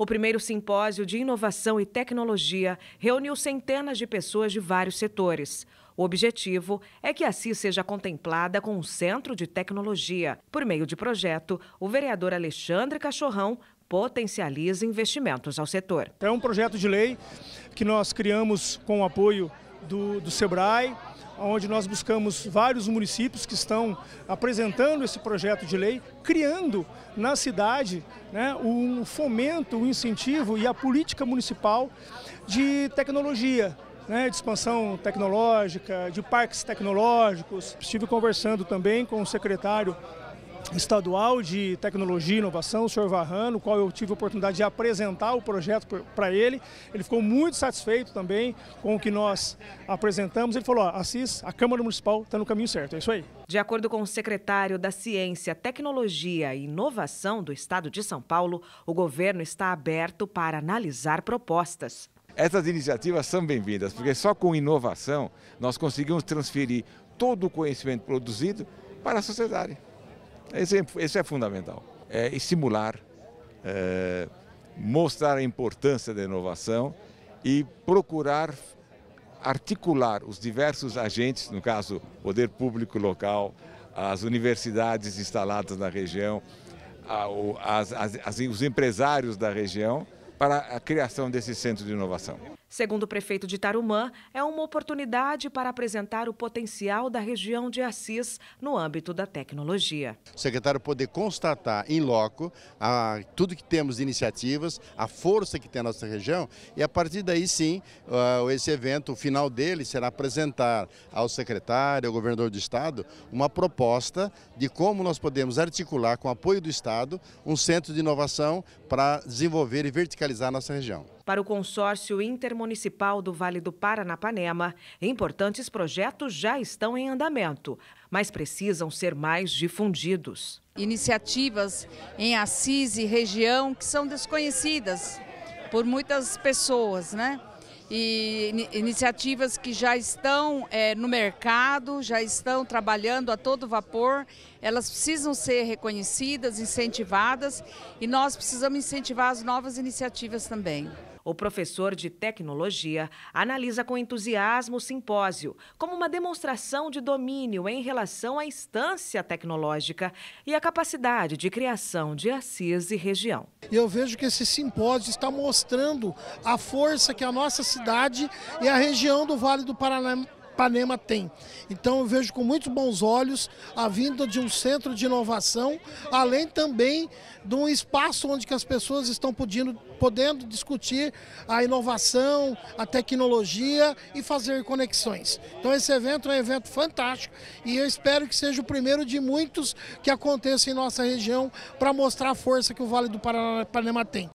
O primeiro simpósio de inovação e tecnologia reuniu centenas de pessoas de vários setores. O objetivo é que a CIS seja contemplada com um centro de tecnologia. Por meio de projeto, o vereador Alexandre Cachorrão potencializa investimentos ao setor. É um projeto de lei que nós criamos com o apoio do, do SEBRAE, onde nós buscamos vários municípios que estão apresentando esse projeto de lei, criando na cidade né, um fomento, um incentivo e a política municipal de tecnologia, né, de expansão tecnológica, de parques tecnológicos. Estive conversando também com o secretário estadual de tecnologia e inovação, o senhor Varran, no qual eu tive a oportunidade de apresentar o projeto para ele. Ele ficou muito satisfeito também com o que nós apresentamos. Ele falou, ó, Assis, a Câmara Municipal está no caminho certo, é isso aí. De acordo com o secretário da Ciência, Tecnologia e Inovação do Estado de São Paulo, o governo está aberto para analisar propostas. Essas iniciativas são bem-vindas, porque só com inovação nós conseguimos transferir todo o conhecimento produzido para a sociedade. É, esse, é fundamental. É estimular, é, mostrar a importância da inovação e procurar articular os diversos agentes, no caso, poder público local, as universidades instaladas na região, as, as, os empresários da região, para a criação desse centro de inovação. Segundo o prefeito de Tarumã, é uma oportunidade para apresentar o potencial da região de Assis no âmbito da tecnologia. O secretário poder constatar em loco a, tudo que temos de iniciativas, a força que tem a nossa região e a partir daí sim, uh, esse evento, o final dele será apresentar ao secretário, ao governador do estado, uma proposta de como nós podemos articular com o apoio do estado um centro de inovação para desenvolver e verticalizar a nossa região para o consórcio intermunicipal do Vale do Paranapanema, importantes projetos já estão em andamento, mas precisam ser mais difundidos. Iniciativas em Assis e região que são desconhecidas por muitas pessoas, né? e iniciativas que já estão é, no mercado, já estão trabalhando a todo vapor, elas precisam ser reconhecidas, incentivadas e nós precisamos incentivar as novas iniciativas também o professor de tecnologia analisa com entusiasmo o simpósio como uma demonstração de domínio em relação à instância tecnológica e à capacidade de criação de Assis e região. Eu vejo que esse simpósio está mostrando a força que a nossa cidade e a região do Vale do Paraná Ipanema tem. Então eu vejo com muitos bons olhos a vinda de um centro de inovação, além também de um espaço onde que as pessoas estão podendo, podendo discutir a inovação, a tecnologia e fazer conexões. Então esse evento é um evento fantástico e eu espero que seja o primeiro de muitos que aconteça em nossa região para mostrar a força que o Vale do Panema tem.